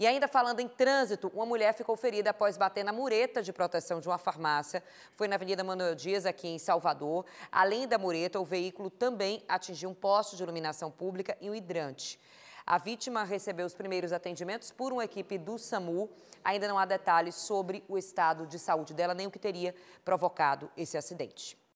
E ainda falando em trânsito, uma mulher ficou ferida após bater na mureta de proteção de uma farmácia. Foi na Avenida Manuel Dias, aqui em Salvador. Além da mureta, o veículo também atingiu um posto de iluminação pública e um hidrante. A vítima recebeu os primeiros atendimentos por uma equipe do SAMU. Ainda não há detalhes sobre o estado de saúde dela, nem o que teria provocado esse acidente.